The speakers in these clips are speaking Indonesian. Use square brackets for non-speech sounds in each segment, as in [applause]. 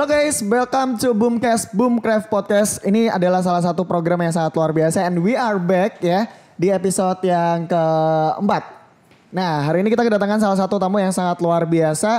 Halo guys, welcome to Boomcast Boomcraft Podcast. Ini adalah salah satu program yang sangat luar biasa and we are back ya di episode yang keempat. Nah, hari ini kita kedatangan salah satu tamu yang sangat luar biasa.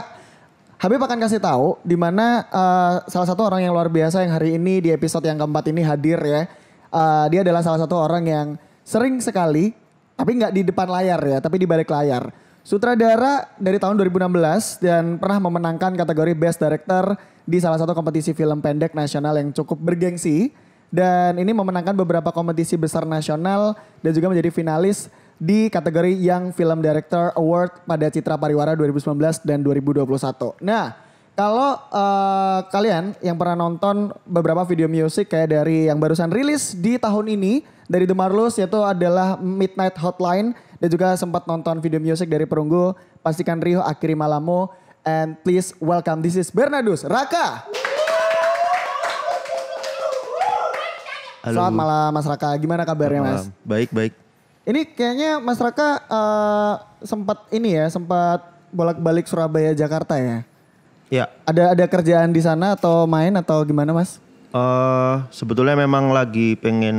Habib akan kasih tahu di mana uh, salah satu orang yang luar biasa yang hari ini di episode yang keempat ini hadir ya. Uh, dia adalah salah satu orang yang sering sekali, tapi nggak di depan layar ya, tapi di balik layar. Sutradara dari tahun 2016 dan pernah memenangkan kategori Best Director di salah satu kompetisi film pendek nasional yang cukup bergengsi dan ini memenangkan beberapa kompetisi besar nasional dan juga menjadi finalis di kategori yang Film Director Award pada Citra Pariwara 2019 dan 2021. Nah, kalau uh, kalian yang pernah nonton beberapa video musik kayak dari yang barusan rilis di tahun ini dari The Marlos yaitu adalah Midnight Hotline dan juga sempat nonton video musik dari Perunggu pastikan Rio akhiri malamu And please welcome, this is Bernardus Raka. Halo. Selamat malam Mas Raka, gimana kabarnya Mas? Baik, baik. Ini kayaknya Mas Raka uh, sempat ini ya, sempat bolak-balik Surabaya Jakarta ya? Ya. Ada ada kerjaan di sana atau main atau gimana Mas? Uh, sebetulnya memang lagi pengen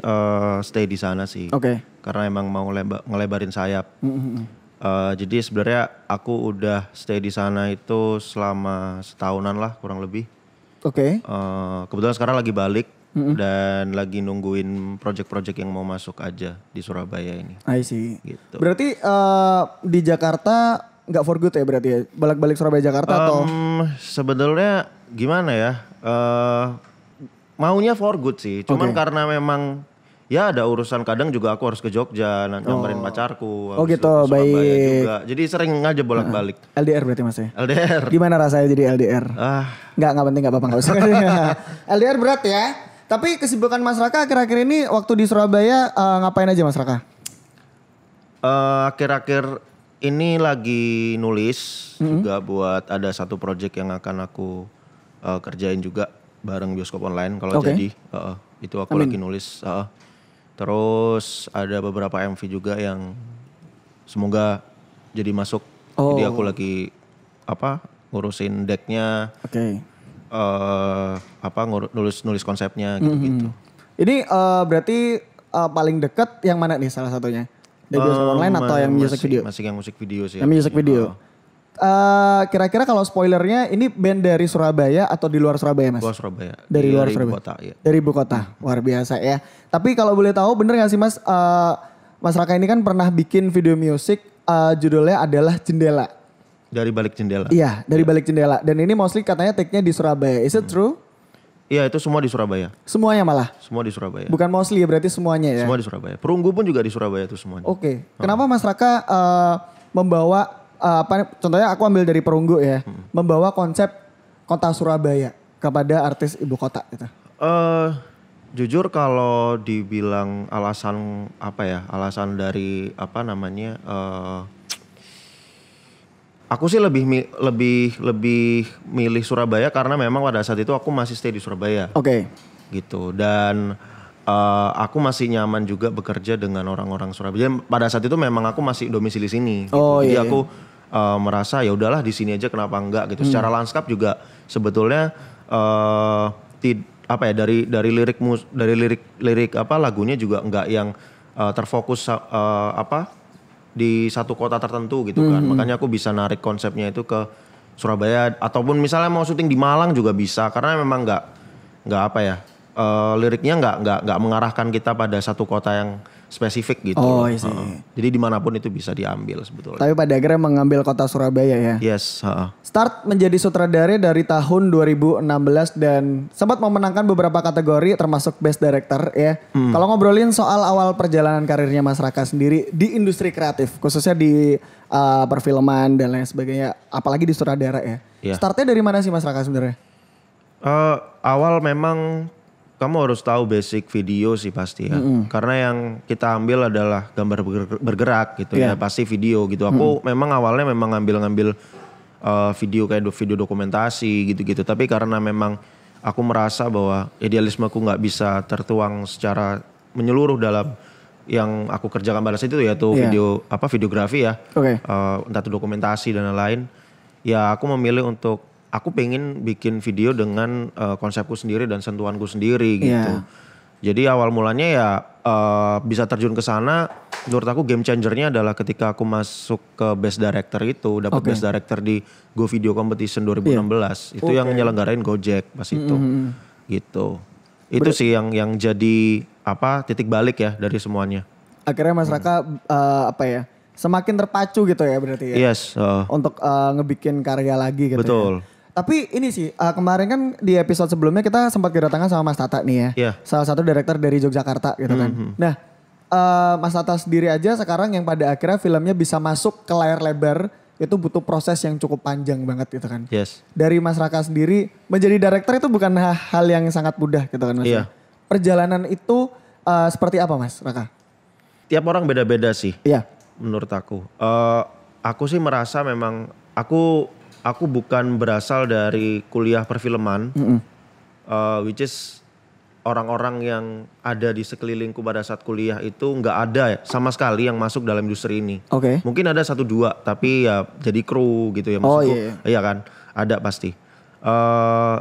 uh, stay di sana sih. Oke. Okay. Karena emang mau ngelebarin sayap. Mm -hmm. Uh, jadi sebenarnya aku udah stay di sana itu selama setahunan lah kurang lebih. Oke. Okay. Uh, eh, kebetulan sekarang lagi balik mm -hmm. dan lagi nungguin project-project yang mau masuk aja di Surabaya ini. I see. Gitu. Berarti uh, di Jakarta nggak for good ya berarti ya balik-balik Surabaya Jakarta um, atau? Sebenarnya gimana ya? Uh, maunya for good sih, cuman okay. karena memang ya ada urusan kadang juga aku harus ke Jogja nyamperin oh. pacarku oh gitu baik juga. jadi sering ngajak bolak balik LDR berarti mas ya LDR gimana rasanya jadi LDR ah nggak nggak penting nggak apa-apa nggak usah LDR [laughs] berat ya tapi kesibukan Mas Raka akhir-akhir ini waktu di Surabaya uh, ngapain aja Mas Raka? akhir eh, akhir-akhir ini lagi nulis mm-hmm. juga buat ada satu project yang akan aku uh, kerjain juga bareng bioskop online kalau okay. jadi uh, itu aku Amin. lagi nulis uh, Terus ada beberapa MV juga yang semoga jadi masuk. Oh. Jadi aku lagi apa ngurusin decknya. Oke. Okay. Uh, eh, apa ngurus nulis nulis konsepnya gitu-gitu. Mm -hmm. Ini uh, berarti uh, paling dekat yang mana nih salah satunya? Dari um, online atau yang music video? Masih yang music video sih. Yang music video. Oh. Eh, kira-kira kalau spoilernya ini band dari Surabaya atau di luar Surabaya mas? Luar Surabaya. Dari, luar dari Surabaya. Kota, ya. Dari ibu kota. Luar biasa ya. Tapi kalau boleh tahu bener gak sih mas? Uh, mas Raka ini kan pernah bikin video musik uh, eh, judulnya adalah Jendela. Dari balik jendela. Iya, dari ya. balik jendela. Dan ini mostly katanya take-nya di Surabaya. Is it hmm. true? Iya itu semua di Surabaya. Semuanya malah? Semua di Surabaya. Bukan mostly ya berarti semuanya ya? Semua di Surabaya. Perunggu pun juga di Surabaya itu semuanya. Oke. Okay. Hmm. Kenapa Mas Raka uh, membawa uh, apa contohnya aku ambil dari Perunggu ya, hmm. membawa konsep kota Surabaya kepada artis ibu kota gitu. Uh, jujur kalau dibilang alasan apa ya, alasan dari apa namanya uh, aku sih lebih lebih lebih milih Surabaya karena memang pada saat itu aku masih stay di Surabaya. Oke. Okay. Gitu dan uh, aku masih nyaman juga bekerja dengan orang-orang Surabaya. Pada saat itu memang aku masih domisili sini. Gitu. Oh Jadi iya, aku iya uh, merasa ya udahlah di sini aja kenapa enggak gitu. Hmm. Secara lanskap juga sebetulnya uh, tid, apa ya dari dari lirik mus, dari lirik lirik apa lagunya juga enggak yang uh, terfokus uh, apa di satu kota tertentu gitu kan. Hmm. Makanya aku bisa narik konsepnya itu ke Surabaya ataupun misalnya mau syuting di Malang juga bisa karena memang enggak enggak apa ya uh, liriknya enggak enggak nggak mengarahkan kita pada satu kota yang spesifik gitu. Oh, iya Uh, jadi dimanapun itu bisa diambil sebetulnya. Tapi pada akhirnya mengambil kota Surabaya ya. Yes. Uh. Start menjadi sutradara dari tahun 2016 dan sempat memenangkan beberapa kategori termasuk Best Director ya. Hmm. Kalau ngobrolin soal awal perjalanan karirnya Mas Raka sendiri di industri kreatif khususnya di uh, perfilman dan lain sebagainya, apalagi di sutradara ya. Yeah. Startnya dari mana sih Mas Raka sebenarnya? Uh, awal memang kamu harus tahu basic video sih pasti ya. Mm -hmm. Karena yang kita ambil adalah gambar bergerak gitu yeah. ya, iya. pasti video gitu. Aku mm -hmm. memang awalnya memang ngambil-ngambil uh, video kayak video dokumentasi gitu-gitu. Tapi karena memang aku merasa bahwa idealisme aku nggak bisa tertuang secara menyeluruh dalam yang aku kerjakan pada saat itu ya tuh yeah. video apa videografi ya. Okay. Uh, eh, entah itu dokumentasi dan lain-lain. Ya aku memilih untuk aku pengen bikin video dengan uh, konsepku sendiri dan sentuhanku sendiri gitu. Yeah. Jadi awal mulanya ya uh, bisa terjun ke sana. Menurut aku game changernya adalah ketika aku masuk ke best director itu, dapat okay. best director di Go Video Competition 2016. Iya. Yeah. Itu okay. yang nyelenggarain Gojek pas hmm, itu. Mm-hmm. Gitu. Itu Ber- sih yang yang jadi apa titik balik ya dari semuanya. Akhirnya Mas Raka hmm. uh, apa ya? semakin terpacu gitu ya berarti ya. Yes. Uh, untuk uh, ngebikin karya lagi gitu. Ya? Betul. Ya. Tapi ini sih uh, kemarin kan di episode sebelumnya kita sempat kedatangan sama Mas Tata nih ya. Yeah. Salah satu direktur dari Yogyakarta gitu kan. Mm -hmm. Nah, uh, Mas Tata sendiri aja sekarang yang pada akhirnya filmnya bisa masuk ke layar lebar itu butuh proses yang cukup panjang banget gitu kan. Yes. Dari Mas Raka sendiri menjadi direktur itu bukan hal yang sangat mudah gitu kan Mas. Iya. Yeah. Perjalanan itu uh, seperti apa Mas Raka? Tiap orang beda-beda sih. Iya. Yeah. Menurut aku. Uh, aku sih merasa memang aku aku bukan berasal dari kuliah perfilman, mm -hmm. uh, which is orang-orang yang ada di sekelilingku pada saat kuliah itu nggak ada sama sekali yang masuk dalam industri ini. Oke. Okay. Mungkin ada satu dua, tapi ya jadi kru gitu ya oh, maksudku. Oh, iya. iya kan, ada pasti. Uh,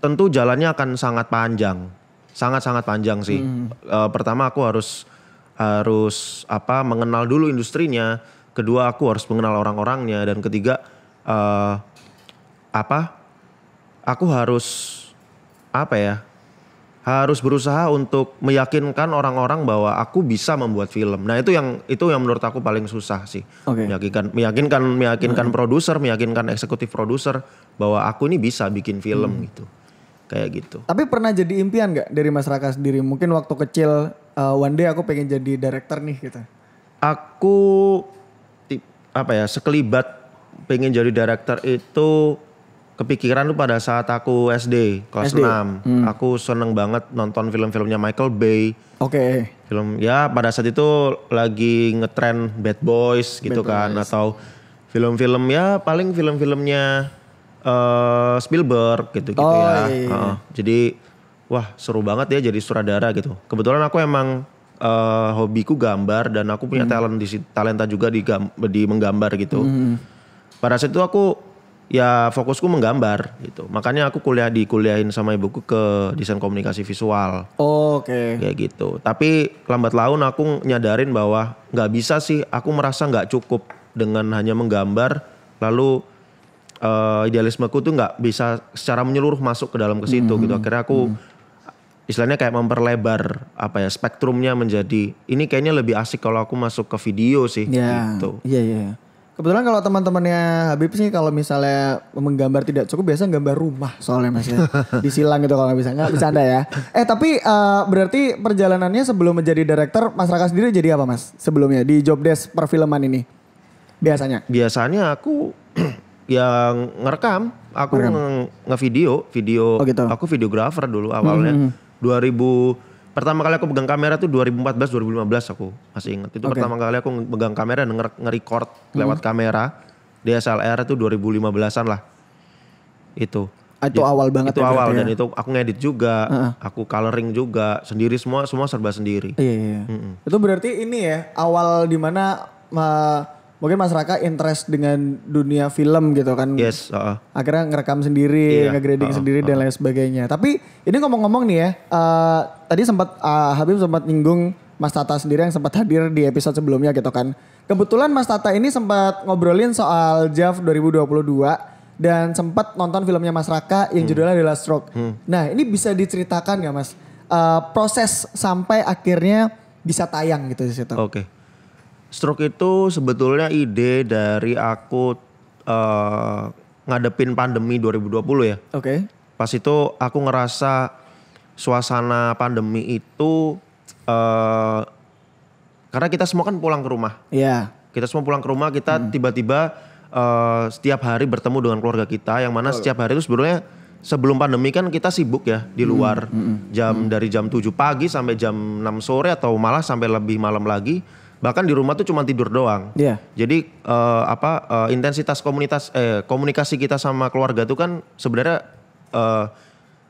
tentu jalannya akan sangat panjang, sangat-sangat panjang sih. Mm. Uh, pertama aku harus harus apa mengenal dulu industrinya. Kedua aku harus mengenal orang-orangnya dan ketiga uh, apa aku harus apa ya harus berusaha untuk meyakinkan orang-orang bahwa aku bisa membuat film. Nah itu yang itu yang menurut aku paling susah sih okay. meyakinkan meyakinkan meyakinkan -hmm. produser, meyakinkan eksekutif produser bahwa aku ini bisa bikin film hmm. gitu kayak gitu. Tapi pernah jadi impian gak dari masyarakat sendiri? Mungkin waktu kecil uh, one day aku pengen jadi director nih gitu. Aku apa ya sekelibat pengen jadi director itu kepikiran tuh pada saat aku SD kelas SD. 6. Ya? Hmm. Aku seneng banget nonton film-filmnya Michael Bay. Oke. Okay. Film ya pada saat itu lagi ngetren Bad Boys gitu Bad kan Boys. atau film-film ya paling film-filmnya uh, Spielberg gitu-gitu ya. oh, ya. Iya. Uh, jadi wah seru banget ya jadi sutradara gitu. Kebetulan aku emang uh, hobiku gambar dan aku punya hmm. talent di talenta juga di, di menggambar gitu. Hmm pada saat itu aku ya fokusku menggambar gitu. Makanya aku kuliah di kuliahin sama ibuku ke desain komunikasi visual. Oh, Oke. Okay. Kayak gitu. Tapi lambat laun aku nyadarin bahwa nggak bisa sih. Aku merasa nggak cukup dengan hanya menggambar. Lalu uh, idealismeku tuh nggak bisa secara menyeluruh masuk ke dalam ke situ mm -hmm. gitu. Akhirnya aku mm. istilahnya kayak memperlebar apa ya spektrumnya menjadi ini kayaknya lebih asik kalau aku masuk ke video sih yeah. gitu. Iya yeah, iya. Yeah. Kebetulan kalau teman-temannya Habib sih kalau misalnya menggambar tidak cukup biasa gambar rumah soalnya mas ya. [laughs] Disilang gitu kalau nggak bisa. Nggak ya. Eh tapi uh, berarti perjalanannya sebelum menjadi director Mas Raka sendiri jadi apa mas? Sebelumnya di job desk perfilman ini. Biasanya? Biasanya aku [clears throat] yang ngerekam. Aku ngevideo nge, video, Oh gitu. Aku videografer dulu awalnya. -hmm. 2000 pertama kali aku pegang kamera tuh 2014 2015 aku masih ingat itu okay. pertama kali aku pegang kamera dan nge-record nge hmm. lewat kamera DSLR itu 2015an lah itu ah, itu Jadi, awal banget itu ya, awal ya. dan itu aku ngedit juga uh -huh. aku coloring juga sendiri semua semua serba sendiri iya, iya. Mm -mm. itu berarti ini ya awal dimana uh, mungkin Mas Raka interest dengan dunia film gitu kan. Yes. Uh, uh. Akhirnya ngerekam sendiri, iya, ngegrading uh, uh, sendiri uh, uh. dan uh-uh. lain sebagainya. Tapi ini ngomong-ngomong nih ya, uh, tadi sempat uh, Habib sempat nyinggung Mas Tata sendiri yang sempat hadir di episode sebelumnya gitu kan. Kebetulan Mas Tata ini sempat ngobrolin soal JAV 2022 dan sempat nonton filmnya Mas Raka yang hmm. judulnya hmm. The Last Stroke. Hmm. Nah ini bisa diceritakan gak Mas? Uh, proses sampai akhirnya bisa tayang gitu di situ. Oke. Okay stroke itu sebetulnya ide dari aku uh, ngadepin pandemi 2020 ya. Oke. Okay. Pas itu aku ngerasa suasana pandemi itu uh, karena kita semua kan pulang ke rumah. Iya. Yeah. Kita semua pulang ke rumah, kita tiba hmm. tiba-tiba uh, setiap hari bertemu dengan keluarga kita yang mana oh. setiap hari itu sebenarnya sebelum pandemi kan kita sibuk ya di hmm. luar. Hmm. Jam hmm. dari jam 7 pagi sampai jam 6 sore atau malah sampai lebih malam lagi bahkan di rumah tuh cuma tidur doang. Yeah. Jadi uh, apa uh, intensitas komunitas eh, komunikasi kita sama keluarga tuh kan sebenarnya uh,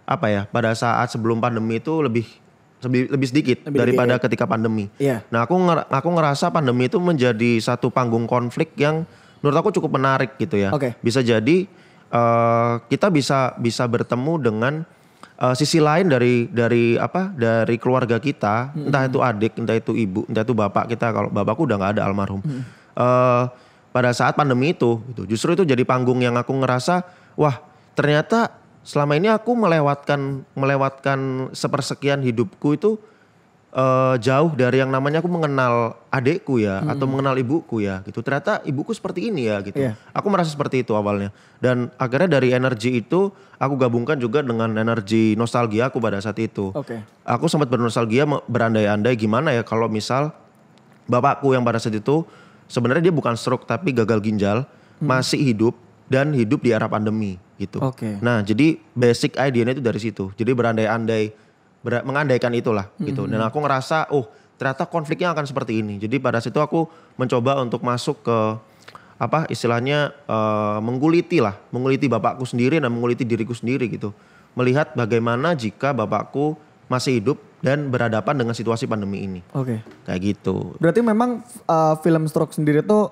apa ya pada saat sebelum pandemi itu lebih lebih, lebih sedikit lebih daripada dikit, ya. ketika pandemi. Yeah. Nah aku nger, aku ngerasa pandemi itu menjadi satu panggung konflik yang menurut aku cukup menarik gitu ya. Okay. Bisa jadi uh, kita bisa bisa bertemu dengan uh, sisi lain dari dari apa dari keluarga kita hmm. entah itu adik entah itu ibu entah itu bapak kita kalau bapakku udah nggak ada almarhum hmm. uh, pada saat pandemi itu gitu justru itu jadi panggung yang aku ngerasa wah ternyata selama ini aku melewatkan melewatkan sepersekian hidupku itu uh, jauh dari yang namanya aku mengenal adekku ya hmm. atau mengenal ibuku ya gitu. Ternyata ibuku seperti ini ya gitu. Yeah. Aku merasa seperti itu awalnya. Dan akhirnya dari energi itu aku gabungkan juga dengan energi nostalgia aku pada saat itu. Okay. Aku sempat bernostalgia berandai-andai gimana ya kalau misal bapakku yang pada saat itu sebenarnya dia bukan stroke tapi gagal ginjal hmm. masih hidup dan hidup di era pandemi gitu. Okay. Nah, jadi basic idenya itu dari situ. Jadi berandai-andai ber- mengandaikan itulah mm-hmm. gitu dan hmm. aku ngerasa oh ternyata konfliknya akan seperti ini jadi pada situ aku mencoba untuk masuk ke apa istilahnya uh, eh, mengguliti lah mengguliti bapakku sendiri dan mengguliti diriku sendiri gitu melihat bagaimana jika bapakku masih hidup dan berhadapan dengan situasi pandemi ini oke okay. kayak gitu berarti memang uh, film stroke sendiri tuh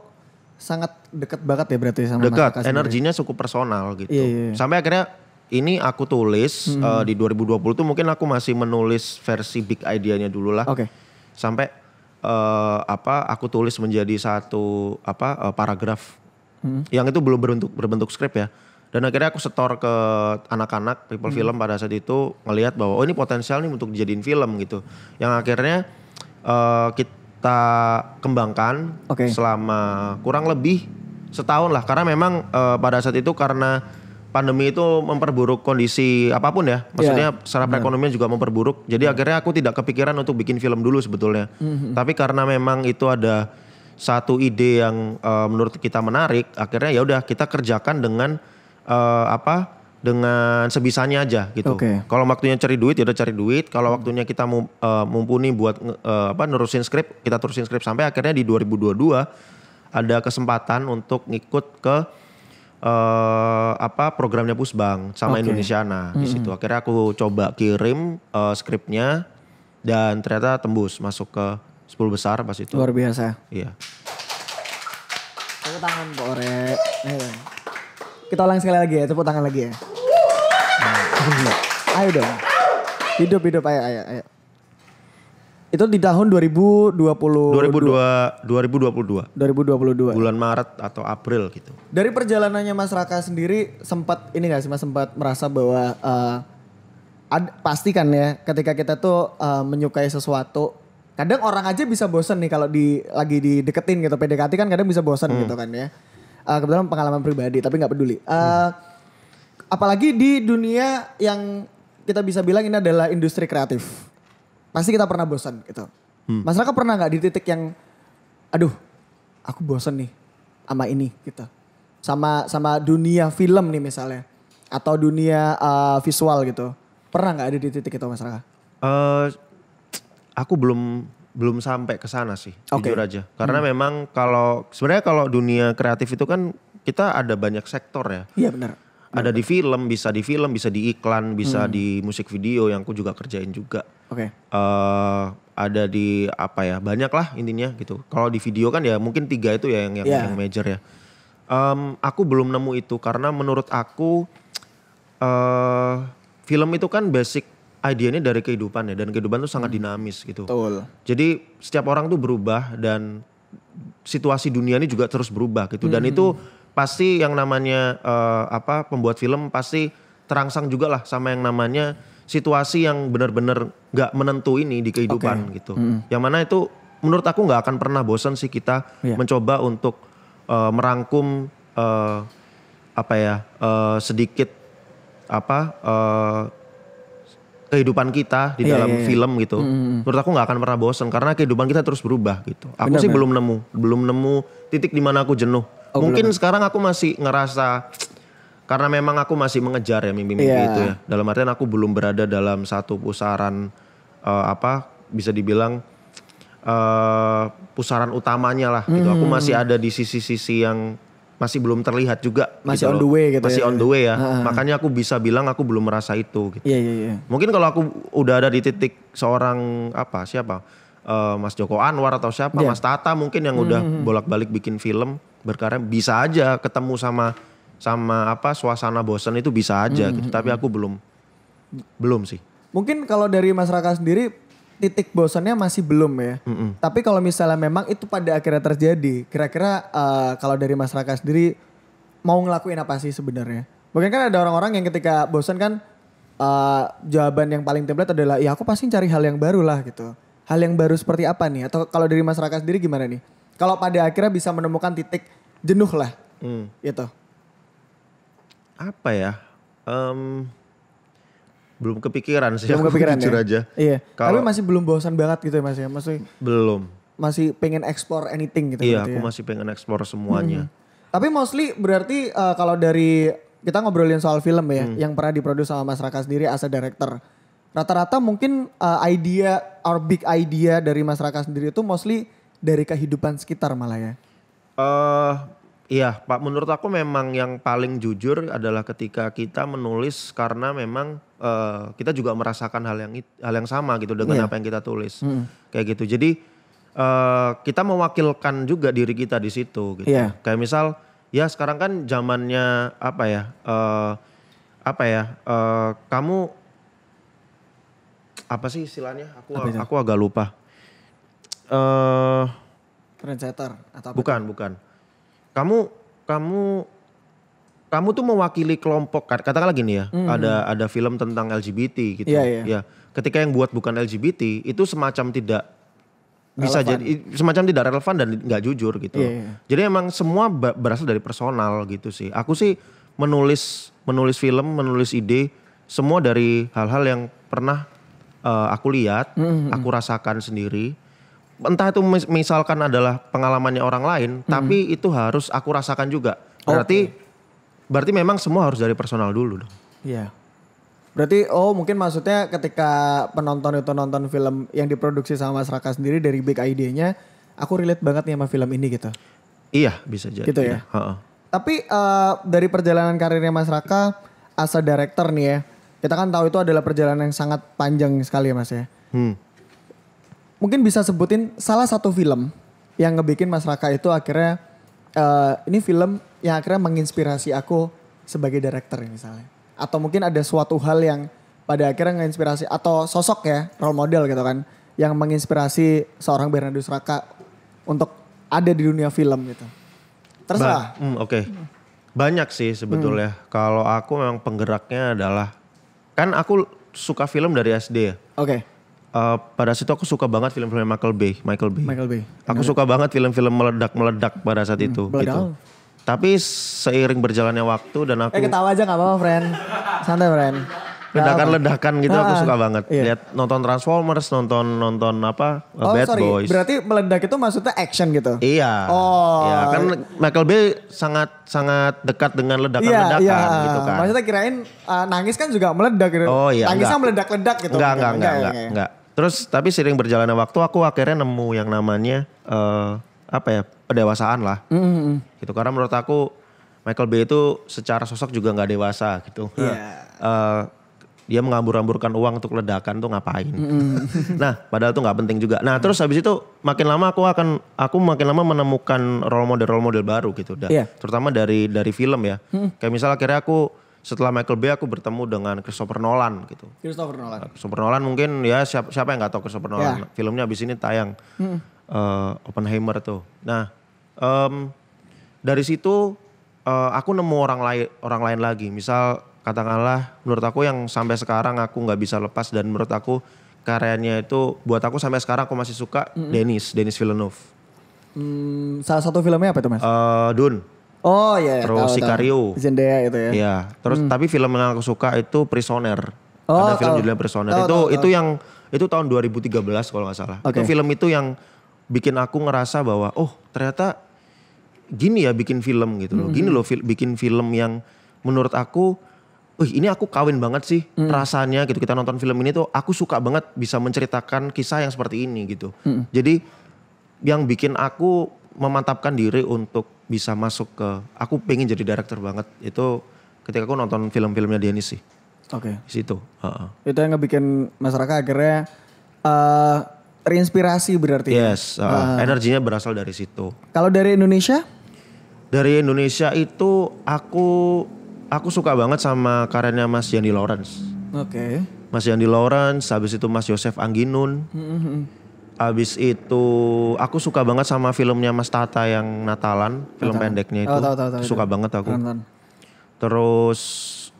sangat dekat banget ya berarti sama dekat energinya cukup personal gitu iya, iya. iya. sampai akhirnya ini aku tulis hmm. uh, di 2020 tuh mungkin aku masih menulis versi big idea-nya dulu lah. Oke. Okay. Sampai uh, apa aku tulis menjadi satu apa uh, paragraf. Hmm. Yang itu belum berbentuk berbentuk skrip ya. Dan akhirnya aku setor ke anak-anak people hmm. film pada saat itu melihat bahwa oh ini potensial nih untuk dijadiin film gitu. Yang akhirnya uh, kita kembangkan okay. selama kurang lebih setahun lah karena memang uh, pada saat itu karena pandemi itu memperburuk kondisi apapun ya. Maksudnya yeah. secara perekonomian juga memperburuk. Jadi yeah. akhirnya aku tidak kepikiran untuk bikin film dulu sebetulnya. Mm-hmm. Tapi karena memang itu ada satu ide yang uh, menurut kita menarik, akhirnya ya udah kita kerjakan dengan uh, apa? dengan sebisanya aja gitu. Okay. Kalau waktunya cari duit ya udah cari duit, kalau waktunya kita eh, mumpuni buat uh, apa nerusin skrip, kita terusin skrip sampai akhirnya di 2022 ada kesempatan untuk ngikut ke uh, apa programnya Pusbang sama okay. nah mm-hmm. di situ. Akhirnya aku coba kirim uh, skripnya dan ternyata tembus masuk ke 10 besar pas itu. Luar biasa. Iya. Tepuk tangan Pak Ore. Kita ulang sekali lagi ya, tepuk tangan lagi ya. Nah. Ayo dong. Hidup hidup ayo ayo ayo. Itu di tahun 2020 2002 2022. 2022. Bulan Maret atau April gitu. Dari perjalanannya Mas Raka sendiri sempat ini gak sih Mas sempat merasa bahwa uh, ad, pasti kan ya ketika kita tuh uh, menyukai sesuatu kadang orang aja bisa bosen nih kalau di lagi dideketin gitu PDKT kan kadang bisa bosen hmm. gitu kan ya. Uh, kebetulan pengalaman pribadi tapi nggak peduli. Uh, hmm. Apalagi di dunia yang kita bisa bilang ini adalah industri kreatif pasti kita pernah bosan gitu. Hmm. Mas Raka pernah nggak di titik yang aduh aku bosan nih sama ini gitu. Sama sama dunia film nih misalnya atau dunia uh, visual gitu. Pernah nggak ada di titik itu Mas Raka? Uh, aku belum belum sampai ke sana sih okay. jujur aja. Karena hmm. memang kalau sebenarnya kalau dunia kreatif itu kan kita ada banyak sektor ya. Iya benar ada di film, bisa di film, bisa di iklan, bisa hmm. di musik video yang aku juga kerjain juga. Oke. Okay. Uh, eh, ada di apa ya banyak lah intinya gitu. Kalau di video kan ya mungkin tiga itu ya yang yang, yeah. yang major ya. Um, aku belum nemu itu karena menurut aku uh, film itu kan basic idenya dari kehidupan ya dan kehidupan itu sangat hmm. dinamis gitu. Betul. Jadi setiap orang tuh berubah dan situasi dunia ini juga terus berubah gitu dan hmm. itu pasti yang namanya uh, apa pembuat film pasti terangsang juga lah sama yang namanya situasi yang benar-benar nggak menentu ini di kehidupan okay. gitu. Hmm. Yang mana itu menurut aku nggak akan pernah bosan sih kita yeah. mencoba untuk uh, merangkum uh, apa ya uh, sedikit apa uh, kehidupan kita di yeah, dalam yeah, yeah. film gitu. Mm. Menurut aku nggak akan pernah bosan karena kehidupan kita terus berubah gitu. Aku benar, sih benar. belum nemu, belum nemu titik di mana aku jenuh. Oh, Mungkin sekarang aku masih ngerasa karena memang aku masih mengejar ya mimpi-mimpi yeah. itu ya. Dalam artian aku belum berada dalam satu pusaran uh, apa bisa dibilang uh, pusaran utamanya lah mm. gitu. Aku masih hmm. ada di sisi-sisi yang masih belum terlihat juga masih gitu on the way gitu masih ya. on the way ya uh, makanya aku bisa bilang aku belum merasa itu gitu yeah, yeah, yeah. mungkin kalau aku udah ada di titik seorang apa siapa uh, Mas Joko Anwar atau siapa yeah. Mas Tata mungkin yang hmm, udah mm -hmm. bolak-balik bikin film berkarya bisa aja ketemu sama sama apa suasana bosen itu bisa aja hmm, gitu. Hmm, Tapi hmm. aku belum belum sih. Mungkin kalau dari masyarakat sendiri titik bosannya masih belum ya. Hmm, hmm. Tapi kalau misalnya memang itu pada akhirnya terjadi, kira-kira uh, kalau dari masyarakat sendiri mau ngelakuin apa sih sebenarnya? Mungkin kan ada orang-orang yang ketika bosan kan uh, jawaban yang paling template adalah ya aku pasti cari hal yang baru lah gitu. Hal yang baru seperti apa nih? Atau kalau dari masyarakat sendiri gimana nih? Kalau pada akhirnya bisa menemukan titik jenuh lah, hmm. gitu apa ya? Um, belum kepikiran sih. Belum kepikiran jujur ya? aja. Iya. Kalo, Tapi masih belum bosan banget gitu ya Mas ya? Masih Belum. Masih pengen explore anything gitu Iya, aku ya? masih pengen explore semuanya. Hmm. Tapi mostly berarti uh, kalau dari kita ngobrolin soal film ya, hmm. yang pernah diproduksi sama Mas Raka sendiri as a director. Rata-rata mungkin uh, idea or big idea dari Mas Raka sendiri itu mostly dari kehidupan sekitar malah ya. Uh, Iya, Pak. Menurut aku memang yang paling jujur adalah ketika kita menulis karena memang uh, kita juga merasakan hal yang hal yang sama gitu dengan yeah. apa yang kita tulis, mm. kayak gitu. Jadi uh, kita mewakilkan juga diri kita di situ, gitu. Yeah. Kayak misal, ya sekarang kan zamannya apa ya, uh, apa ya, uh, kamu apa sih istilahnya? Aku aku agak lupa. Uh, Trendsetter atau apa? Bukan, itu? bukan kamu kamu kamu tuh mewakili kelompok katakanlah gini ya mm. ada ada film tentang LGBT gitu yeah, yeah. ya ketika yang buat bukan LGBT itu semacam tidak relevan. bisa jadi semacam tidak relevan dan nggak jujur gitu yeah, yeah. jadi emang semua berasal dari personal gitu sih aku sih menulis menulis film menulis ide semua dari hal-hal yang pernah uh, aku lihat mm -hmm. aku rasakan sendiri entah itu misalkan adalah pengalamannya orang lain, hmm. tapi itu harus aku rasakan juga. Berarti okay. berarti memang semua harus dari personal dulu dong. Iya. Berarti oh mungkin maksudnya ketika penonton itu nonton film yang diproduksi sama Mas Raka sendiri dari big idenya, aku relate banget nih sama film ini gitu. Iya, bisa jadi. Gitu ya. Iya. Tapi uh, dari perjalanan karirnya Mas Raka as a director nih ya. Kita kan tahu itu adalah perjalanan yang sangat panjang sekali ya Mas ya. Hmm mungkin bisa sebutin salah satu film yang ngebikin Mas Raka itu akhirnya uh, ini film yang akhirnya menginspirasi aku sebagai director misalnya. Atau mungkin ada suatu hal yang pada akhirnya menginspirasi atau sosok ya role model gitu kan yang menginspirasi seorang Bernardus Raka untuk ada di dunia film gitu. Terserah. Ba hmm, Oke. Okay. Banyak sih sebetulnya. Hmm. Kalau aku memang penggeraknya adalah kan aku suka film dari SD ya. Oke. Okay uh, pada itu aku suka banget film-film Michael Bay. Michael Bay. Michael Bay. Aku suka banget film-film meledak-meledak pada saat hmm, itu. Gitu. Meledak. Gitu. Tapi seiring berjalannya waktu dan aku... Eh ketawa aja gak apa-apa, friend. Santai, friend. Ledakan-ledakan gitu aku ah, ah, suka ah. banget. Iya. Lihat nonton Transformers, nonton nonton apa oh, Bad sorry. Boys. Berarti meledak itu maksudnya action gitu. Iya. Oh. Iya, kan Michael Bay sangat sangat dekat dengan iya, ledakan-ledakan iya, iya. gitu kan. Maksudnya kirain uh, nangis kan juga meledak gitu. Oh iya. Nangisnya meledak-ledak gitu. Enggak, enggak, enggak, enggak, enggak. enggak. enggak. Terus tapi sering berjalannya waktu aku akhirnya nemu yang namanya uh, apa ya pendewasaan lah. Mm -hmm. Gitu karena menurut aku Michael Bay itu secara sosok juga nggak dewasa gitu. Yeah. Iya. [laughs] Uh, dia mengambur-amburkan uang untuk ledakan tuh ngapain? Mm -hmm. [laughs] nah, padahal tuh nggak penting juga. Nah, terus habis itu makin lama aku akan aku makin lama menemukan role model role model baru gitu, yeah. terutama dari dari film ya. Mm Kayak misal akhirnya aku setelah Michael Bay aku bertemu dengan Christopher Nolan gitu. Christopher Nolan. Nah, Christopher Nolan mungkin ya siapa siapa yang nggak tahu Christopher Nolan. Yeah. Filmnya abis ini tayang hmm. uh, Oppenheimer tuh. Nah um, dari situ uh, aku nemu orang lain orang lain lagi. Misal katakanlah menurut aku yang sampai sekarang aku nggak bisa lepas dan menurut aku karyanya itu buat aku sampai sekarang aku masih suka mm -hmm. Denis Denis Villeneuve. Hmm, salah satu filmnya apa itu mas? Uh, Dune. Oh iya, iya. Terus tahu, Sicario. Tahu. Zendaya itu ya. Iya. Terus hmm. tapi film yang aku suka itu Prisoner. Oh, Ada film tahu. judulnya Prisoner. Tahu, itu tahu, itu tahu. yang itu tahun 2013 kalau nggak salah. Okay. Itu film itu yang bikin aku ngerasa bahwa oh ternyata gini ya bikin film gitu loh. Mm -hmm. Gini loh fil bikin film yang menurut aku Wih ini aku kawin banget sih mm. rasanya gitu kita nonton film ini tuh aku suka banget bisa menceritakan kisah yang seperti ini gitu. Mm. Jadi yang bikin aku memantapkan diri untuk bisa masuk ke aku pengen jadi director banget itu ketika aku nonton film-filmnya Denis sih. Oke. Okay. Di situ. Uh-uh. Itu yang bikin masyarakat akhirnya uh, terinspirasi berarti. Ya? Yes. Uh, uh. Energinya berasal dari situ. Kalau dari Indonesia? Dari Indonesia itu aku aku suka banget sama karyanya Mas Yandi Lawrence. Oke. Okay. Mas Yandi Lawrence, habis itu Mas Yosef Angginun. Mm-hmm. Abis itu aku suka banget sama filmnya Mas Tata yang Natalan, film Natalan. pendeknya oh, itu. Oh, tahu, tahu, tahu, suka itu. banget aku. Terus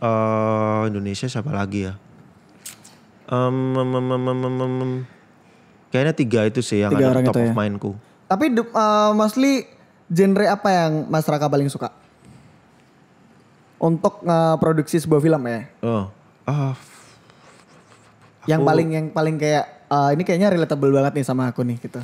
uh, Indonesia siapa lagi ya? Um, um, um, um, um, um, um. Kayaknya tiga itu sih yang tiga ada top of ya. mindku. Tapi uh, eh, mostly genre apa yang Mas Raka paling suka? Untuk uh, produksi sebuah film ya? Oh. Uh, yang paling yang paling kayak uh, ini kayaknya relatable banget nih sama aku nih gitu.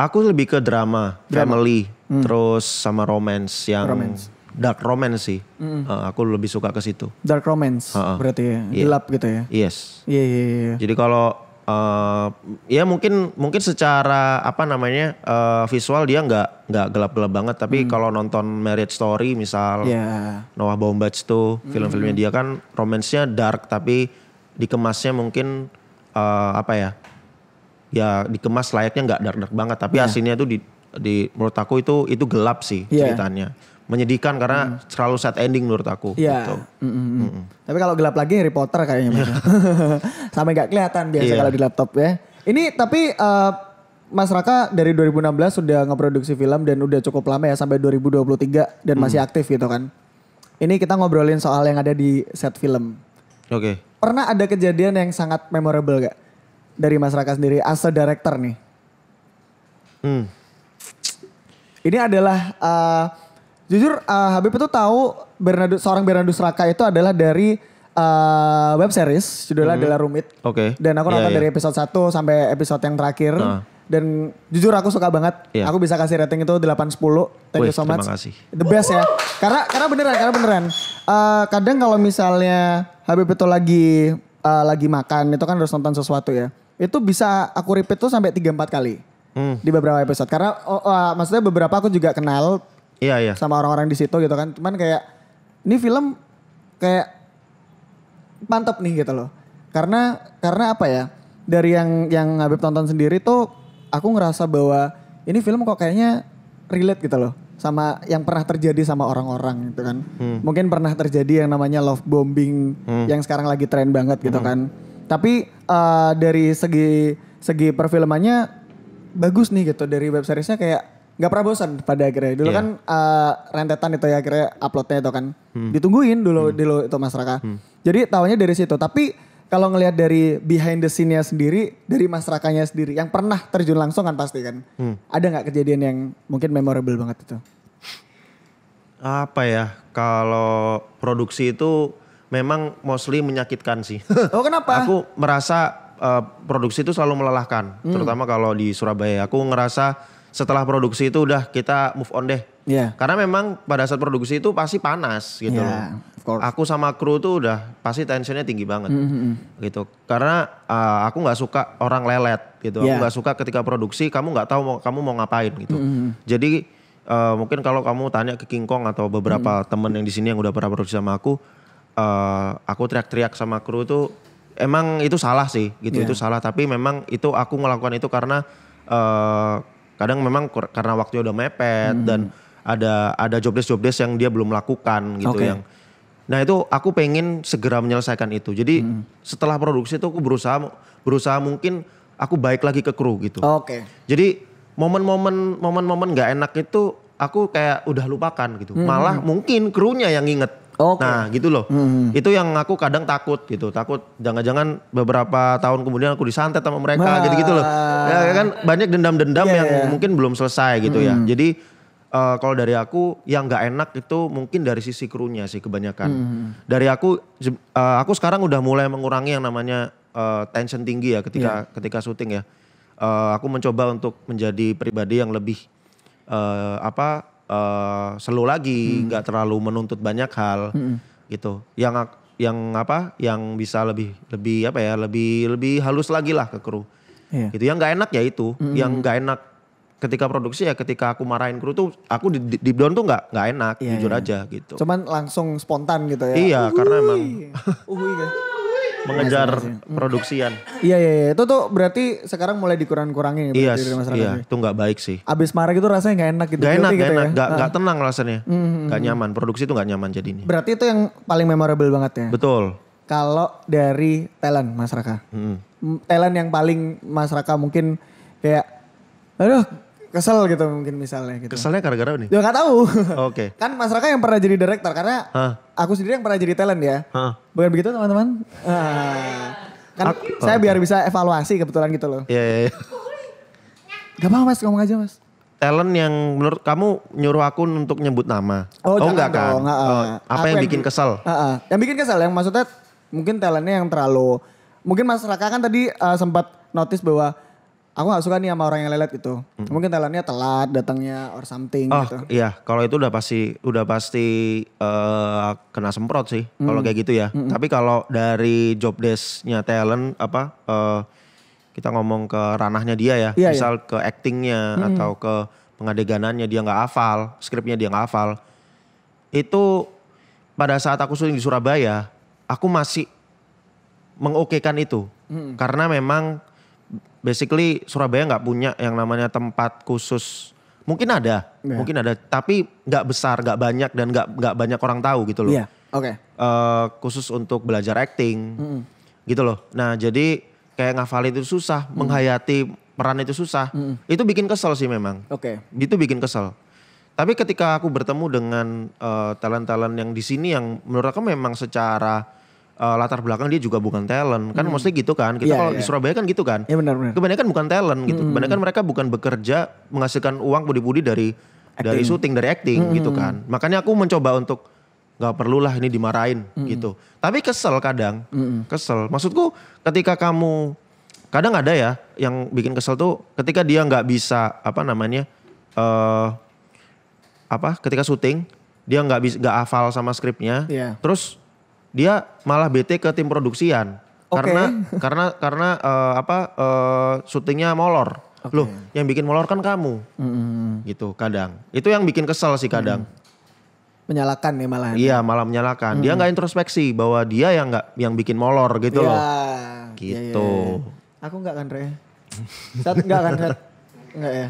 Aku lebih ke drama, drama. family, hmm. terus sama romance yang romance. dark romance sih. Hmm. Uh, aku lebih suka ke situ. Dark romance uh -uh. berarti ya, yeah. gelap gitu ya. Yes. Iya yeah, iya yeah, iya. Yeah. Jadi kalau uh, ya mungkin mungkin secara apa namanya uh, visual dia nggak nggak gelap-gelap banget tapi hmm. kalau nonton Marriage Story misal yeah. Noah Baumbach itu hmm. film-filmnya dia kan romansnya dark tapi dikemasnya mungkin uh, apa ya ya dikemas layaknya nggak dark-dark banget tapi yeah. hasilnya tuh di di menurut aku itu itu gelap sih yeah. ceritanya menyedihkan karena mm. terlalu sad ending menurut aku. Iya. Gitu. Mm -mm. Mm -mm. Tapi kalau gelap lagi Harry Potter kayaknya. Iya. [laughs] Sampai nggak kelihatan biasa yeah. kalau di laptop ya. Ini tapi uh, Mas Raka dari 2016 sudah ngeproduksi film dan udah cukup lama ya sampai 2023 dan mm. masih aktif gitu kan. Ini kita ngobrolin soal yang ada di set film. Oke. Okay. Pernah ada kejadian yang sangat memorable gak? dari masyarakat sendiri as a director nih. Hmm. Ini adalah uh, jujur uh, Habib itu tahu Bernardo seorang Bernardo Seraka itu adalah dari uh, web series judulnya hmm. adalah Rumit. Oke. Okay. Dan aku iya, nonton yeah. dari episode 1 sampai episode yang terakhir. Uh. Dan jujur aku suka banget. Yeah. Aku bisa kasih rating itu 8 10. Thank Wih, you so much. Terima kasih. The best ya. Karena karena beneran, karena beneran. Uh, kadang kalau misalnya Habib itu lagi uh, lagi makan itu kan harus nonton sesuatu ya itu bisa aku repeat tuh sampai tiga empat kali. Hmm. Di beberapa episode karena oh, oh, ah, maksudnya beberapa aku juga kenal iya, iya. sama orang-orang di situ gitu kan. Cuman kayak ini film kayak pantep nih gitu loh. Karena karena apa ya? Dari yang yang Habib tonton sendiri tuh aku ngerasa bahwa ini film kok kayaknya relate gitu loh sama yang pernah terjadi sama orang-orang gitu kan. Hmm. Mungkin pernah terjadi yang namanya love bombing hmm. yang sekarang lagi tren banget gitu hmm. kan tapi uh, dari segi segi perfilmannya bagus nih gitu dari web seriesnya kayak nggak pernah bosan pada akhirnya dulu yeah. kan uh, rentetan itu ya akhirnya uploadnya itu kan hmm. ditungguin dulu hmm. dulu itu Mas Raka hmm. jadi tahunya dari situ tapi kalau ngelihat dari behind the scene-nya sendiri dari Mas Rakanya sendiri yang pernah terjun langsung kan pasti kan hmm. ada nggak kejadian yang mungkin memorable banget itu apa ya kalau produksi itu memang mostly menyakitkan sih. [laughs] oh kenapa? Aku merasa uh, produksi itu selalu melelahkan, hmm. terutama kalau di Surabaya. Aku ngerasa setelah produksi itu udah kita move on deh. Yeah. Karena memang pada saat produksi itu pasti panas gitu yeah, loh. Aku sama kru tuh udah pasti tensionnya tinggi banget mm -hmm. gitu. Karena uh, aku nggak suka orang lelet gitu. Yeah. Aku iya. nggak suka ketika produksi kamu nggak tahu mau, kamu mau ngapain gitu. Mm -hmm. Jadi uh, mungkin kalau kamu tanya ke King Kong atau beberapa -hmm. temen yang di sini yang udah pernah produksi sama aku, Eh, aku teriak-teriak sama kru itu emang itu salah sih gitu yeah. itu salah tapi memang itu aku melakukan itu karena uh, kadang memang karena waktu udah mepet mm -hmm. dan ada ada jobdesk jobdesk yang dia belum lakukan gitu okay. yang nah itu aku pengen segera menyelesaikan itu jadi mm -hmm. setelah produksi itu aku berusaha berusaha mungkin aku baik lagi ke kru gitu oke okay. jadi momen-momen momen-momen nggak enak itu aku kayak udah lupakan gitu. Hmm. Malah mungkin krunya yang inget. Okay. Nah gitu loh. Hmm. Itu yang aku kadang takut gitu. Takut jangan-jangan beberapa tahun kemudian aku disantet sama mereka gitu-gitu loh. Ya, ya kan banyak dendam-dendam yeah, yang yeah. Iya. mungkin belum selesai gitu ya. hmm. ya. Jadi uh, kalau dari aku yang gak enak itu mungkin dari sisi krunya sih kebanyakan. Hmm. Dari aku uh, aku sekarang udah mulai mengurangi yang namanya uh, tension tinggi ya ketika yeah. ketika syuting ya. Uh, aku mencoba untuk menjadi pribadi yang lebih uh, apa uh, eh, slow lagi, hmm. nggak hmm. terlalu menuntut banyak hal hmm. gitu. Yang yang apa? Yang bisa lebih lebih apa ya? Lebih lebih halus lagi lah ke kru. Yeah. Gitu. Yang nggak enak ya itu, hmm. yang nggak enak ketika produksi ya ketika aku marahin kru tuh aku di, di, di down tuh nggak nggak enak yeah, jujur yeah. aja gitu. Cuman langsung spontan gitu ya. Iya, uhuy. karena emang uhuy, kan? mengejar iya, produksian. Iya iya iya. Itu tuh berarti sekarang mulai dikurang-kurangin iya, dari masyarakat. Iya, ya? itu nggak baik sih. Abis marah itu rasanya nggak enak gitu. Gak enak, gitu gak enak, ya. gak, ah. tenang rasanya. Mm -hmm. hmm, hmm. Gak nyaman, produksi itu gak nyaman jadi ini. Berarti itu yang paling memorable banget ya. Betul. Kalau dari talent masyarakat. Mm. Talent yang paling masyarakat mungkin kayak aduh kesel gitu mungkin misalnya gitu. Keselnya gara-gara nih? Ya gak tahu. Oke. Okay. [laughs] kan Mas Raka yang pernah jadi director karena huh? aku sendiri yang pernah jadi talent ya. Huh? Bukan begitu teman-teman? Uh, kan aku, saya oh, biar bisa evaluasi kebetulan gitu loh. Iya, iya, iya. Gak apa Mas, ngomong aja Mas. Talent yang menurut kamu nyuruh aku untuk nyebut nama. Oh, oh enggak kan? Enggak, oh, apa yang, yang bikin kesel? Uh, uh. Yang bikin kesel yang maksudnya mungkin talentnya yang terlalu mungkin Mas Raka kan tadi uh, sempat notice bahwa aku gak suka nih sama orang yang lelet gitu. Hmm. Mungkin talentnya telat datangnya or something oh, gitu. iya, kalau itu udah pasti udah pasti uh, kena semprot sih hmm. kalau kayak gitu ya. Hmm. Tapi kalau dari job desknya talent apa uh, kita ngomong ke ranahnya dia ya, iya, iya. misal iya. ke actingnya hmm. atau ke pengadeganannya dia nggak hafal, skripnya dia nggak hafal. Itu pada saat aku syuting di Surabaya, aku masih mengokekan itu. Hmm. Karena memang basically Surabaya nggak punya yang namanya tempat khusus mungkin ada yeah. mungkin ada tapi nggak besar nggak banyak dan nggak nggak banyak orang tahu gitu loh yeah. oke okay. uh, eh, khusus untuk belajar acting mm -hmm. gitu loh nah jadi kayak ngafalin itu susah mm -hmm. menghayati peran itu susah mm -hmm. itu bikin kesel sih memang oke okay. itu bikin kesel tapi ketika aku bertemu dengan talent eh, talent-talent yang di sini yang menurut aku memang secara uh, latar belakang dia juga bukan talent kan hmm. mostly gitu kan kita yeah, kalau yeah. di Surabaya kan gitu kan yeah, benar, benar. kebanyakan bukan talent gitu hmm. kebanyakan mereka bukan bekerja menghasilkan uang budi-budi dari acting. dari syuting dari acting hmm. gitu kan makanya aku mencoba untuk nggak perlulah ini dimarahin hmm. gitu tapi kesel kadang hmm. kesel maksudku ketika kamu kadang ada ya yang bikin kesel tuh ketika dia nggak bisa apa namanya uh, apa ketika syuting dia nggak bisa nggak hafal sama skripnya yeah. terus dia malah bete ke tim produksian okay. karena karena karena uh, apa uh, syutingnya molor. Okay. Loh, yang bikin molor kan kamu. Mm-hmm. Gitu kadang. Itu yang bikin kesel sih kadang. Mm. Menyalakan ya malah. Iya, malah menyalakan. Mm-hmm. Dia nggak introspeksi bahwa dia yang nggak yang bikin molor gitu yeah. loh. Iya, gitu. Yeah, yeah, Aku nggak kan, Re. saat nggak kan, saat Enggak ya.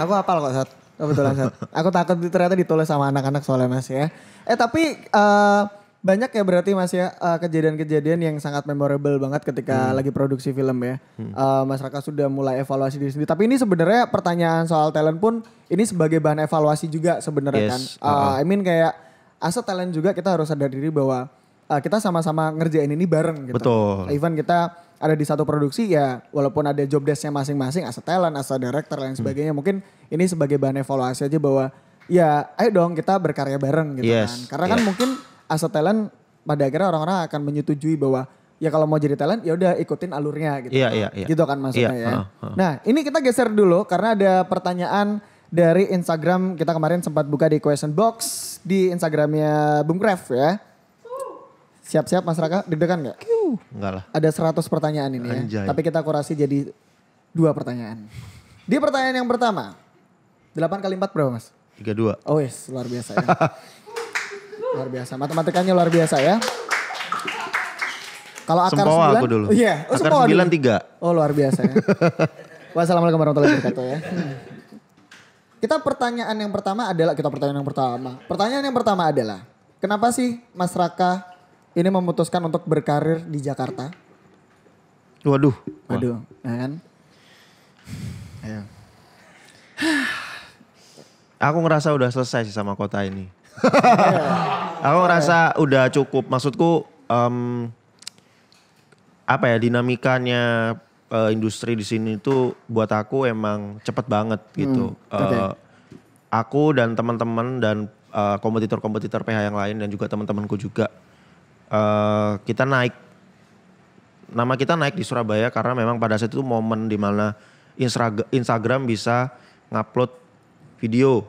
Aku apal kok, saat Kebetulan, saat Aku takut ternyata ditulis sama anak-anak soalnya Mas ya. Eh, tapi uh, banyak ya berarti Mas ya kejadian eh, kejadian-kejadian yang sangat memorable banget ketika hmm. lagi produksi film ya. Hmm. Uh, eh, masyarakat sudah mulai evaluasi diri sendiri. Tapi ini sebenarnya pertanyaan soal talent pun ini sebagai bahan evaluasi juga sebenarnya yes. kan. Uh, uh-huh. I mean kayak aset talent juga kita harus sadar diri bahwa uh, kita sama-sama ngerjain ini bareng gitu. Betul. Even kita ada di satu produksi ya walaupun ada job desknya masing-masing aset talent, aset director lain hmm. sebagainya hmm. mungkin ini sebagai bahan evaluasi aja bahwa ya ayo dong kita berkarya bareng gitu yes. kan. Karena yeah. kan mungkin a talent pada akhirnya orang-orang akan menyetujui bahwa ya kalau mau jadi talent ya udah ikutin alurnya gitu. Iya, iya, iya. Gitu kan maksudnya iya, ya. Uh, uh. Nah, ini kita geser dulu karena ada pertanyaan dari Instagram kita kemarin sempat buka di question box di Instagramnya Bung Kref ya. Siap-siap Mas Raka, deg-degan gak? Enggak lah. Ada 100 pertanyaan ini ya. Tapi kita kurasi jadi dua pertanyaan. Di pertanyaan yang pertama, 8 kali 4 berapa Mas? 32. Oh yes, luar biasa ya. [laughs] Luar biasa. Matematikanya luar biasa ya. Kalau akar sempoa 9, aku dulu. Iya, oh, akar 9 3. Oh, luar biasa ya. Wassalamualaikum warahmatullahi wabarakatuh ya. Kita pertanyaan yang pertama adalah kita pertanyaan yang pertama. Pertanyaan yang pertama adalah kenapa sih Mas Raka ini memutuskan untuk berkarir di Jakarta? Waduh. Waduh, ya kan? Iya. Aku ngerasa udah selesai sih sama kota ini. [laughs] aku rasa udah cukup. Maksudku um, apa ya dinamikanya uh, industri di sini itu buat aku emang cepet banget gitu. Hmm, okay. uh, eh, aku dan teman-teman dan kompetitor eh, kompetitor-kompetitor PH yang lain dan juga teman-temanku juga uh, kita naik nama kita naik di Surabaya karena memang pada saat itu momen dimana Instagram bisa ngupload video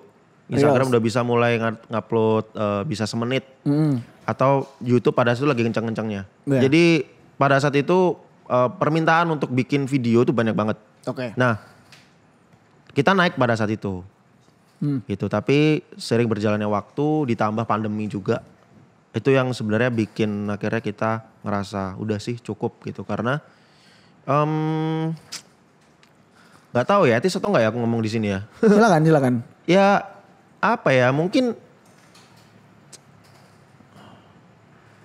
Instagram yes. udah bisa mulai ngupload uh, eh, bisa semenit mm. atau YouTube pada saat itu lagi kencang-kencangnya. Yeah. Jadi pada saat itu uh, permintaan untuk bikin video itu banyak banget. Oke. Okay. Nah kita naik pada saat itu, mm. gitu. Tapi sering berjalannya waktu ditambah pandemi juga itu yang sebenarnya bikin akhirnya kita ngerasa udah sih cukup gitu karena um, nggak tahu ya, itu atau nggak ya aku ngomong di sini ya. Silakan, silakan. [laughs] ya apa ya mungkin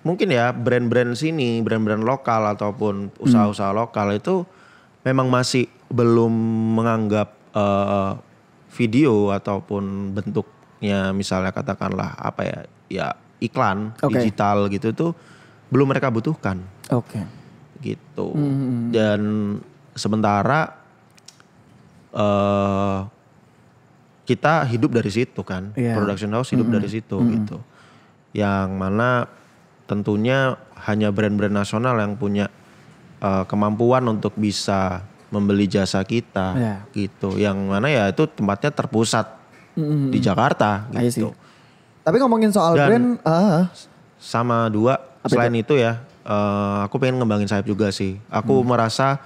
mungkin ya brand-brand sini brand-brand lokal ataupun usaha-usaha lokal itu memang masih belum menganggap uh, video ataupun bentuknya misalnya katakanlah apa ya ya iklan okay. digital gitu itu belum mereka butuhkan oke okay. gitu hmm, hmm, hmm. dan sementara uh, kita hidup dari situ kan yeah. production house hidup mm -hmm. dari situ mm -hmm. gitu yang mana tentunya hanya brand-brand nasional yang punya uh, kemampuan untuk bisa membeli jasa kita yeah. gitu yang mana ya itu tempatnya terpusat mm -hmm. di Jakarta gitu tapi ngomongin soal Dan brand uh. sama dua selain itu, itu ya uh, aku pengen ngembangin sayap juga sih aku mm. merasa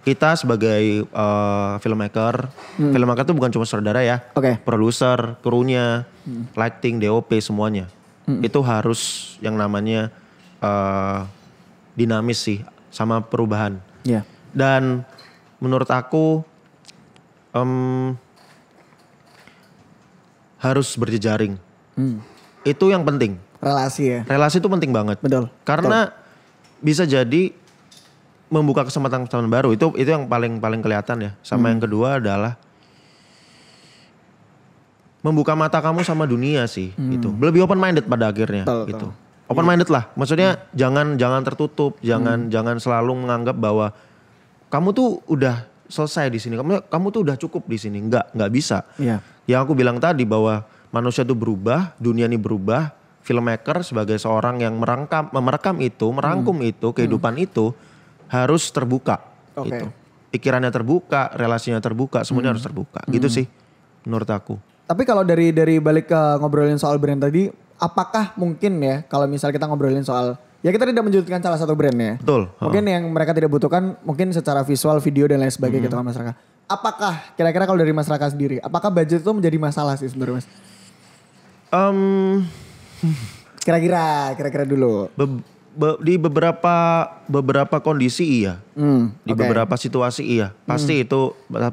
kita sebagai uh, filmmaker, hmm. filmmaker itu bukan cuma saudara ya, okay. produser, krunya, hmm. lighting, DOP semuanya, hmm. itu harus yang namanya uh, dinamis sih, sama perubahan. Yeah. Dan menurut aku um, harus berjejaring. Hmm. Itu yang penting. Relasi ya. Relasi itu penting banget. Betul. Karena Betul. bisa jadi membuka kesempatan-kesempatan baru itu itu yang paling paling kelihatan ya. Sama hmm. yang kedua adalah membuka mata kamu sama dunia sih hmm. itu. Lebih open minded pada akhirnya tau, gitu. Tau. Open minded lah. Maksudnya hmm. jangan jangan tertutup, jangan hmm. jangan selalu menganggap bahwa kamu tuh udah selesai di sini. Kamu kamu tuh udah cukup di sini. Enggak, enggak bisa. Yeah. Yang aku bilang tadi bahwa manusia tuh berubah, dunia ini berubah, filmmaker sebagai seorang yang merangkam merekam itu, merangkum hmm. itu, kehidupan hmm. itu harus terbuka okay. gitu. Pikirannya terbuka, relasinya terbuka, semuanya hmm. harus terbuka. Gitu hmm. sih menurut aku. Tapi kalau dari dari balik ke ngobrolin soal brand tadi, apakah mungkin ya kalau misal kita ngobrolin soal ya kita tidak menjudutkan salah satu brandnya. Betul. Mungkin uh. yang mereka tidak butuhkan mungkin secara visual, video dan lain sebagainya hmm. gitu kan, masyarakat. Apakah kira-kira kalau dari masyarakat sendiri, apakah budget itu menjadi masalah sih sebenarnya Mas? Um, kira-kira, kira-kira dulu. Be be, di beberapa beberapa kondisi iya, hmm, di beberapa situasi iya, pasti hmm. itu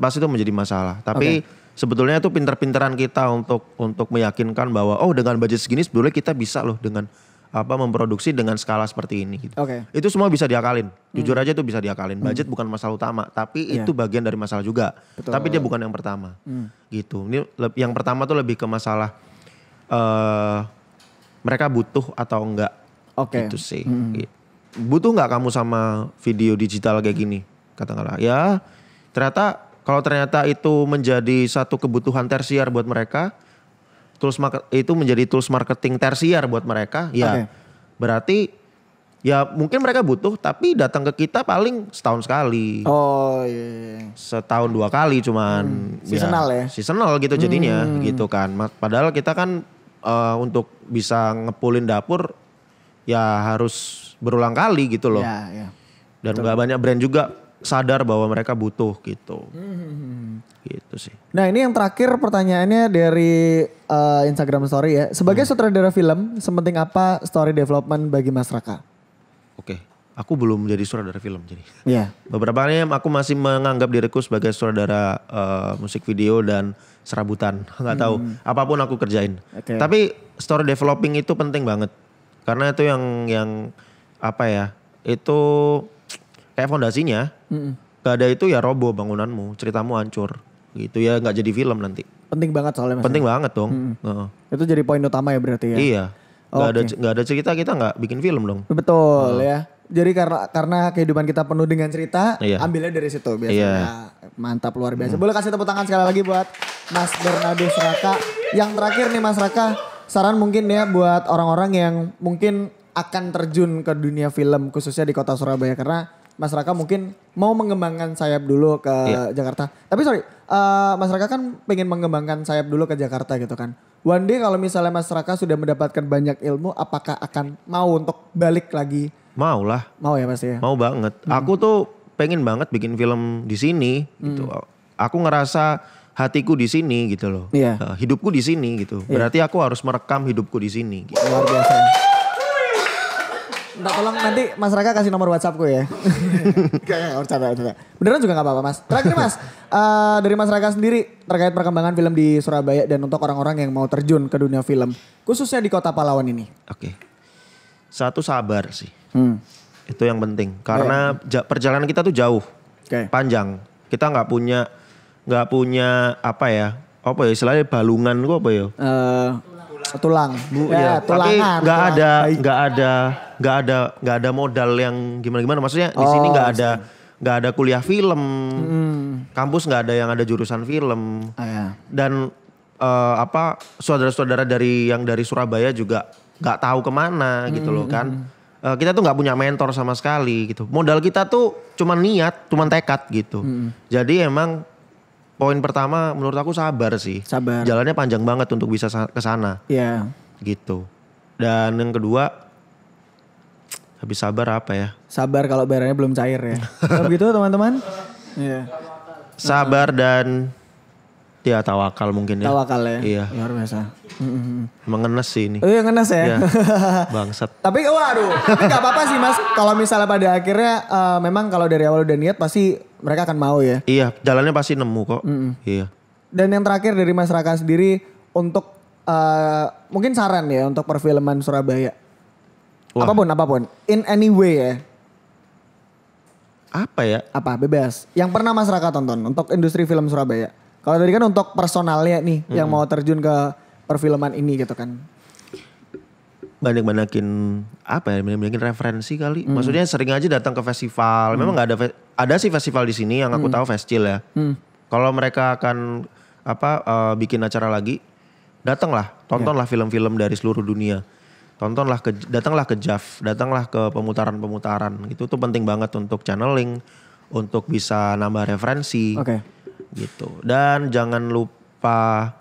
pasti itu menjadi masalah. Tapi okay. sebetulnya itu pinter-pinteran kita untuk untuk meyakinkan bahwa oh dengan budget segini sebetulnya kita bisa loh dengan apa memproduksi dengan skala seperti ini. Gitu. Okay. Itu semua bisa diakalin. Hmm. Jujur aja itu bisa diakalin. Budget hmm. bukan masalah utama, tapi yeah. itu bagian dari masalah juga. Betul. Tapi dia bukan yang pertama. Hmm. Gitu. Ini yang pertama tuh lebih ke masalah uh, mereka butuh atau enggak Oke. Okay. Itu sih. Hmm. Iya. Butuh nggak kamu sama video digital kayak gini? Katakanlah ya ternyata kalau ternyata itu menjadi satu kebutuhan tersier buat mereka, terus itu menjadi tools marketing tersier buat mereka, ya okay. berarti ya mungkin mereka butuh, tapi datang ke kita paling setahun sekali. Oh iya. iya. iya. Setahun dua kali cuman. Hmm, ya, seasonal ya, ya. Seasonal gitu jadinya, hmm. gitu kan. Padahal kita kan uh, untuk bisa ngepulin dapur ya harus berulang kali gitu loh. Ya, ya. Dan nggak banyak brand juga sadar bahwa mereka butuh gitu. Hmm. Gitu sih. Nah ini yang terakhir pertanyaannya dari uh, Instagram Story ya. Sebagai hmm. sutradara film, sementing apa story development bagi Mas Raka? Oke, aku belum jadi sutradara film jadi. Iya. Beberapa kali aku masih menganggap diriku sebagai sutradara uh, musik video dan serabutan. [laughs] Gak tahu, hmm. apapun aku kerjain. Okay. Tapi story developing itu penting banget. Karena itu yang yang apa ya? Itu kayak fondasinya. Mm -mm. Gak ada itu ya robo bangunanmu, ceritamu hancur. Gitu ya nggak jadi film nanti. Penting banget soalnya. Penting banget dong. Mm -mm. Uh. Itu jadi poin utama ya berarti ya. Iya. Gak okay. ada gak ada cerita kita nggak bikin film dong. Betul uh. ya. Jadi karena karena kehidupan kita penuh dengan cerita, iya. ambilnya dari situ biasanya. Iya. Mantap luar biasa. mm. Boleh kasih tepuk tangan sekali lagi buat Mas Bernardo Seraka. Yang terakhir nih Mas Raka, saran mungkin ya buat orang-orang yang mungkin akan terjun ke dunia film khususnya di kota Surabaya karena Mas Raka mungkin mau mengembangkan sayap dulu ke iya. Jakarta. Tapi sorry, uh, Mas Raka kan pengen mengembangkan sayap dulu ke Jakarta gitu kan. One day kalau misalnya Mas Raka sudah mendapatkan banyak ilmu, apakah akan mau untuk balik lagi? Mau lah. Mau ya pasti ya. Mau banget. Hmm. Aku tuh pengen banget bikin film di sini gitu. hmm. gitu. Aku ngerasa hatiku di sini gitu loh. Iya. Uh, hidupku di sini gitu. Iya. Berarti aku harus merekam hidupku di sini. Gitu. Luar biasa. tolong nanti Mas Raka kasih nomor WhatsAppku ya. [laughs] Beneran juga gak apa-apa, Mas. Terakhir Mas, uh, dari Mas Raka sendiri terkait perkembangan film di Surabaya dan untuk orang-orang yang mau terjun ke dunia film, khususnya di Kota Palawan ini. Oke. Okay. Satu sabar sih. Hmm. Itu yang penting karena iya. perjalanan kita tuh jauh. Okay. Panjang. Kita nggak punya nggak punya apa ya apa ya selain balungan gua apa ya uh, tulang Bu, ya, ya tapi nggak ada nggak ada nggak ada nggak ada modal yang gimana gimana maksudnya di sini nggak oh, ada nggak ada kuliah film hmm. kampus nggak ada yang ada jurusan film oh, ya. dan uh, apa saudara-saudara dari yang dari Surabaya juga nggak tahu kemana hmm, gitu loh kan hmm. kita tuh nggak punya mentor sama sekali gitu modal kita tuh cuman niat cuman tekad gitu hmm. jadi emang poin pertama menurut aku sabar sih. Sabar. Jalannya panjang banget untuk bisa ke sana. Iya. Yeah. Gitu. Dan yang kedua habis sabar apa ya? Sabar kalau bayarannya belum cair ya. [laughs] Begitu teman-teman. Iya. Sabar dan Ya tawakal mungkin ya. Tawakal ya. Iya. Luar biasa. Mengenes sih ini. Oh iya ngenes ya. ya. [laughs] Bangsat. Tapi waduh, tapi gak apa-apa sih mas. Kalau misalnya pada akhirnya uh, memang kalau dari awal udah niat pasti mereka akan mau ya. Iya, jalannya pasti nemu kok. Mm -mm. Iya. Dan yang terakhir dari Mas Raka sendiri untuk uh, mungkin saran ya untuk perfilman Surabaya. Wah. Apapun, apapun. In any way ya. Apa ya? Apa, bebas. Yang pernah Mas Raka tonton untuk industri film Surabaya. Kalau tadi kan untuk personalnya nih hmm. yang mau terjun ke perfilman ini gitu kan. Banyak banyakin apa ya? Banyak banyakin referensi kali. Hmm. Maksudnya sering aja datang ke festival. Hmm. Memang nggak ada ada sih festival di sini yang aku hmm. tahu festival ya. Hmm. Kalau mereka akan apa uh, bikin acara lagi, datanglah, tontonlah yeah. film-film dari seluruh dunia tontonlah ke datanglah ke JAF, datanglah ke pemutaran-pemutaran. Itu tuh penting banget untuk channeling, untuk bisa nambah referensi. Oke. Okay gitu dan jangan lupa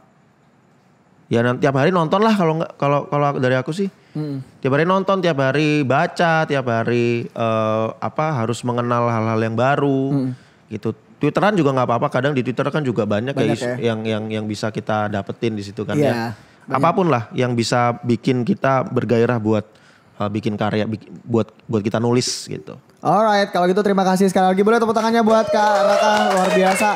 ya nanti tiap hari nonton lah kalau nggak kalau kalau dari aku sih hmm. tiap hari nonton tiap hari baca tiap hari uh, apa harus mengenal hal-hal yang baru hmm. gitu twitteran juga nggak apa-apa kadang di twitter kan juga banyak, ya banyak ya, ya yang yang yang bisa kita dapetin di situ kan yeah, ya iya, apapun lah yang bisa bikin kita bergairah buat uh, bikin karya bikin, buat buat kita nulis gitu alright kalau gitu terima kasih sekali lagi boleh tepuk tangannya buat kak Raka luar biasa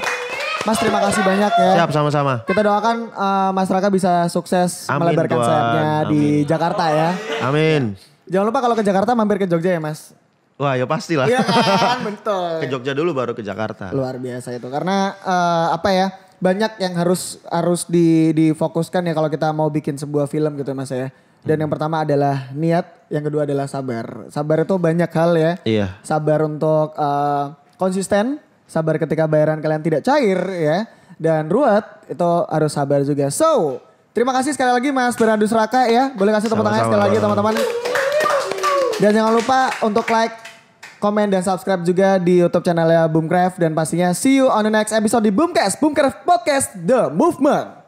Mas terima kasih banyak ya. Siap sama-sama. Kita doakan uh, Mas Raka bisa sukses Amin, melebarkan sayapnya di Jakarta ya. Amin. Jangan lupa kalau ke Jakarta mampir ke Jogja ya Mas. Wah ya pasti lah. Iya kan [laughs] betul. ke Jogja dulu baru ke Jakarta. Luar biasa itu karena uh, apa ya banyak yang harus harus di, difokuskan ya kalau kita mau bikin sebuah film gitu Mas ya. Dan yang hmm. pertama adalah niat, yang kedua adalah sabar. Sabar itu banyak hal ya. Iya. Sabar untuk uh, konsisten, sabar ketika bayaran kalian tidak cair ya dan ruwet itu harus sabar juga. So, terima kasih sekali lagi Mas Bernardus Raka ya. Boleh kasih tepuk tangan sekali lagi teman-teman. Dan jangan lupa untuk like, komen dan subscribe juga di YouTube channelnya Boomcraft dan pastinya see you on the next episode di Boomcast, Boomcraft Podcast The Movement.